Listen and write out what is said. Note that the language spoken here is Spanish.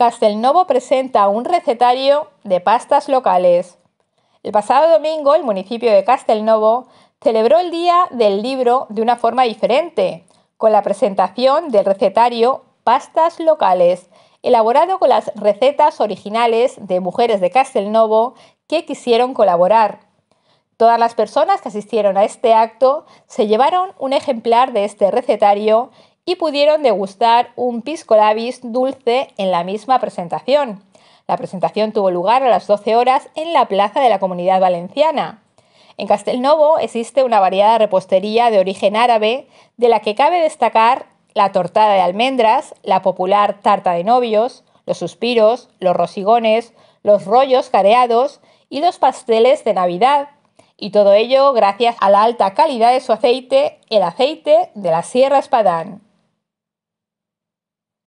Castelnovo presenta un recetario de pastas locales. El pasado domingo, el municipio de Castelnovo celebró el Día del Libro de una forma diferente, con la presentación del recetario Pastas Locales, elaborado con las recetas originales de mujeres de Castelnovo que quisieron colaborar. Todas las personas que asistieron a este acto se llevaron un ejemplar de este recetario y pudieron degustar un pisco lavis dulce en la misma presentación. La presentación tuvo lugar a las 12 horas en la plaza de la Comunidad Valenciana. En Castelnovo existe una variada repostería de origen árabe, de la que cabe destacar la tortada de almendras, la popular tarta de novios, los suspiros, los rosigones, los rollos careados y los pasteles de Navidad. Y todo ello gracias a la alta calidad de su aceite, el aceite de la Sierra Espadán.